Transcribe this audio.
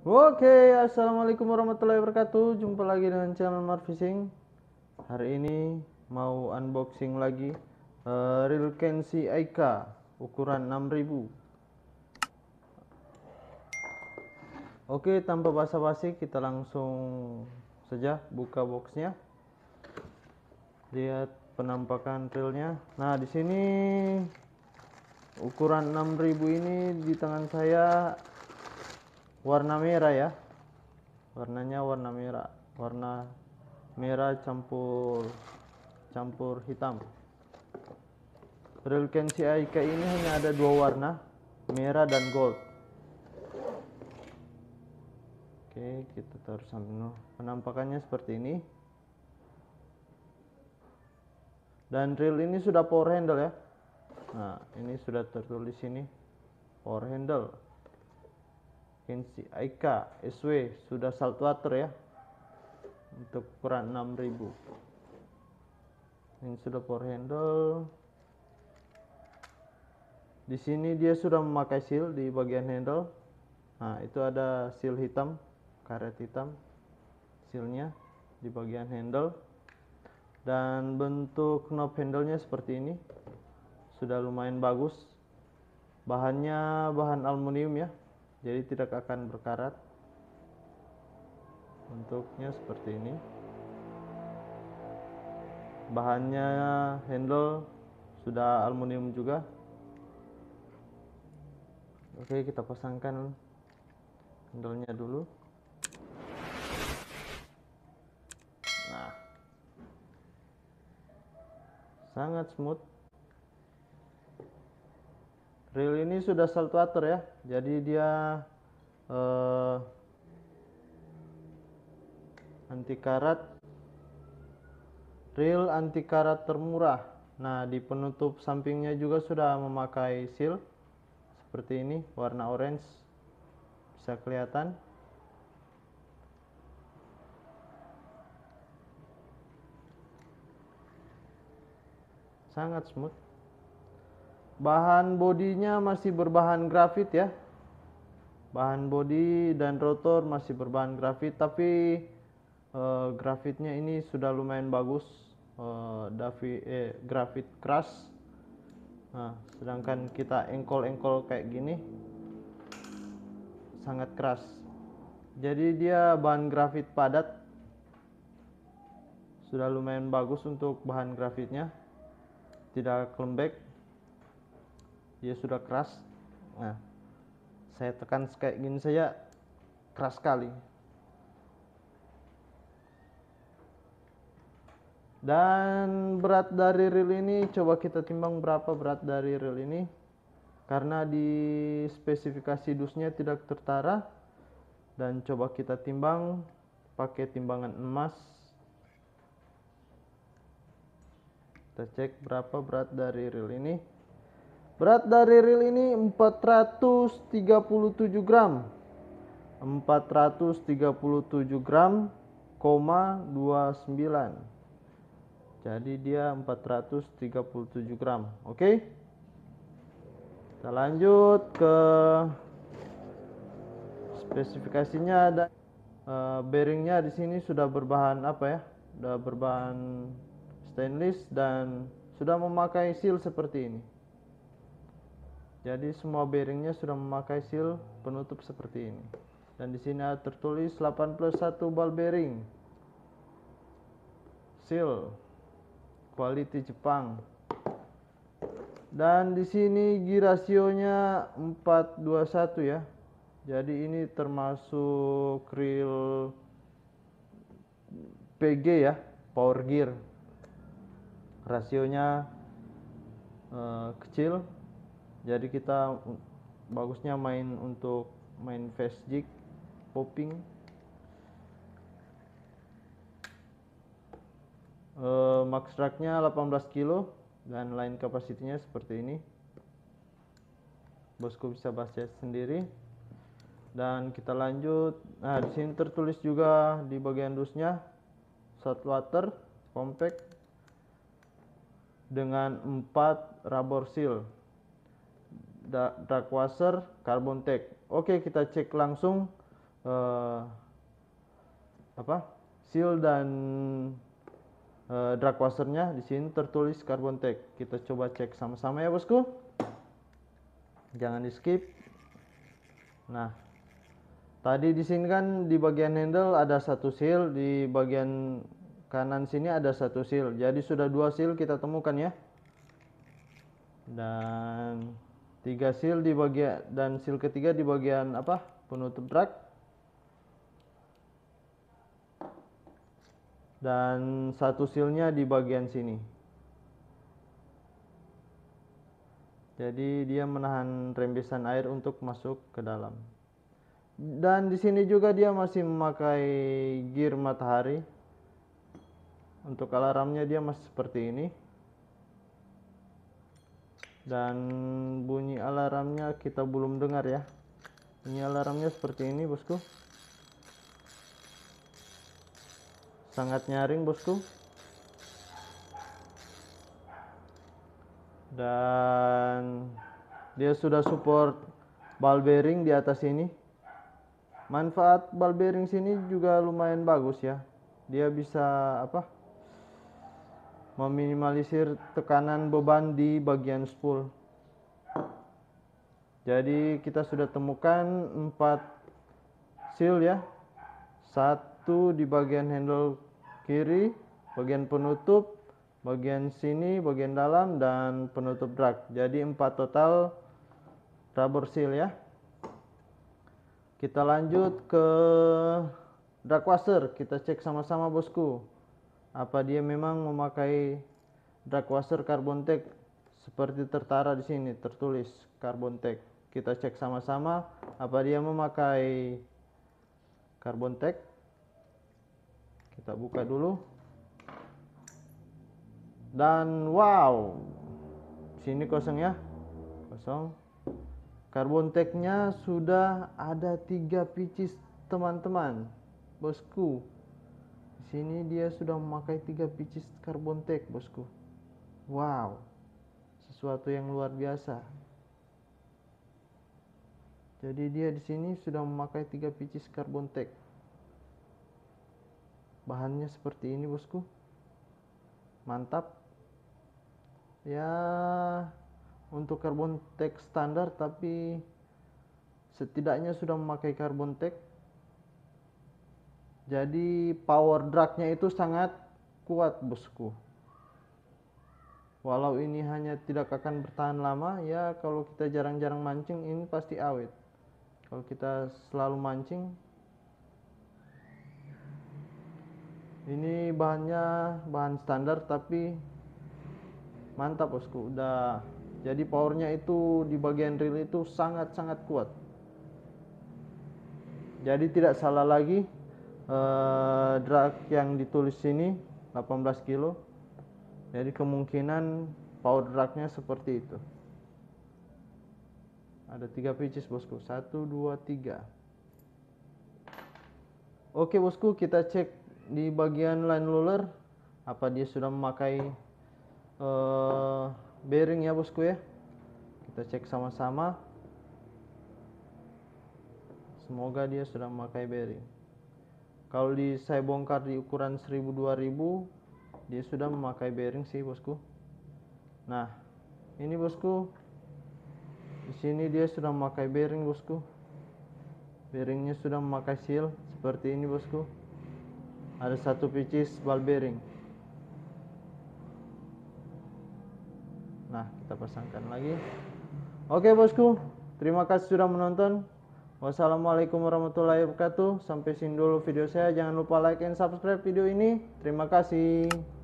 Oke, assalamualaikum warahmatullahi wabarakatuh. Jumpa lagi dengan channel Marfishing. Hari ini mau unboxing lagi uh, eh, reel Kenshi Aika ukuran 6000. Oke, tanpa basa-basi kita langsung saja buka boxnya. Lihat penampakan reelnya. Nah, di sini ukuran 6000 ini di tangan saya warna merah ya warnanya warna merah warna merah campur campur hitam Relken IK ini hanya ada dua warna merah dan gold oke kita taruh sambil penampakannya seperti ini dan reel ini sudah power handle ya nah ini sudah tertulis ini power handle Kinsi Aika SW sudah saltwater ya untuk ukuran 6000 ini sudah power handle di sini dia sudah memakai seal di bagian handle nah itu ada seal hitam karet hitam sealnya di bagian handle dan bentuk knob handle nya seperti ini sudah lumayan bagus bahannya bahan aluminium ya jadi tidak akan berkarat bentuknya seperti ini bahannya handle sudah aluminium juga oke kita pasangkan handle nya dulu nah sangat smooth reel ini sudah saltwater ya jadi dia eh, anti karat reel anti karat termurah nah di penutup sampingnya juga sudah memakai seal seperti ini warna orange bisa kelihatan sangat smooth Bahan bodinya masih berbahan grafit ya. Bahan bodi dan rotor masih berbahan grafit tapi uh, grafitnya ini sudah lumayan bagus. Uh, Davi eh, grafit keras. Nah, sedangkan kita engkol-engkol kayak gini sangat keras. Jadi dia bahan grafit padat. Sudah lumayan bagus untuk bahan grafitnya. Tidak lembek dia ya, sudah keras nah saya tekan kayak gini saya keras sekali dan berat dari reel ini coba kita timbang berapa berat dari reel ini karena di spesifikasi dusnya tidak tertara dan coba kita timbang pakai timbangan emas kita cek berapa berat dari reel ini Berat dari reel ini 437 gram. 437 gram, 29. Jadi dia 437 gram. Oke. Okay? Kita lanjut ke spesifikasinya ada eh, bearingnya di sini sudah berbahan apa ya? Sudah berbahan stainless dan sudah memakai seal seperti ini. Jadi semua bearingnya sudah memakai seal penutup seperti ini. Dan di sini tertulis 81 ball bearing. Seal quality Jepang. Dan di sini gear rasionya 421 ya. Jadi ini termasuk reel PG ya, power gear. Rasionya uh, kecil jadi kita bagusnya main untuk main fast jig popping e, max dragnya 18 kilo dan line kapasitinya seperti ini bosku bisa baca sendiri dan kita lanjut nah di sini tertulis juga di bagian dusnya satu water compact dengan 4 rubber seal dark washer carbon tag oke kita cek langsung uh, apa seal dan uh, eh, dark di sini tertulis carbon tag kita coba cek sama-sama ya bosku jangan di skip nah tadi di sini kan di bagian handle ada satu seal di bagian kanan sini ada satu seal jadi sudah dua seal kita temukan ya dan tiga seal di bagian dan seal ketiga di bagian apa penutup drag dan satu sealnya di bagian sini jadi dia menahan rembesan air untuk masuk ke dalam dan di sini juga dia masih memakai gear matahari untuk alarmnya dia masih seperti ini dan bunyi alarmnya kita belum dengar ya Bunyi alarmnya seperti ini bosku sangat nyaring bosku dan dia sudah support ball bearing di atas ini manfaat ball bearing sini juga lumayan bagus ya dia bisa apa meminimalisir tekanan beban di bagian spool jadi kita sudah temukan 4 seal ya satu di bagian handle kiri bagian penutup bagian sini bagian dalam dan penutup drag jadi empat total rubber seal ya kita lanjut ke drag washer kita cek sama-sama bosku apa dia memang memakai drag washer carbon tech seperti tertara di sini tertulis carbon tech kita cek sama-sama apa dia memakai carbon tech kita buka dulu dan wow sini kosong ya kosong carbon nya sudah ada tiga picis teman-teman bosku sini dia sudah memakai tiga pieces karbon tek, bosku wow sesuatu yang luar biasa jadi dia di sini sudah memakai tiga pieces karbon tek. bahannya seperti ini bosku mantap ya untuk karbon tek standar tapi setidaknya sudah memakai karbon tek. Jadi power dragnya itu sangat kuat bosku. Walau ini hanya tidak akan bertahan lama, ya kalau kita jarang-jarang mancing ini pasti awet. Kalau kita selalu mancing, ini bahannya bahan standar tapi mantap bosku. Udah jadi powernya itu di bagian reel itu sangat-sangat kuat. Jadi tidak salah lagi Eh, drag yang ditulis sini 18 kilo jadi kemungkinan power dragnya seperti itu ada tiga pieces bosku satu dua tiga oke bosku kita cek di bagian line roller apa dia sudah memakai uh, bearing ya bosku ya kita cek sama-sama semoga dia sudah memakai bearing kalau di saya bongkar di ukuran 1000 2000 dia sudah memakai bearing sih bosku nah ini bosku di sini dia sudah memakai bearing bosku bearingnya sudah memakai seal seperti ini bosku ada satu picis ball bearing nah kita pasangkan lagi oke bosku terima kasih sudah menonton Wassalamualaikum warahmatullahi wabarakatuh. Sampai sini dulu video saya. Jangan lupa like and subscribe video ini. Terima kasih.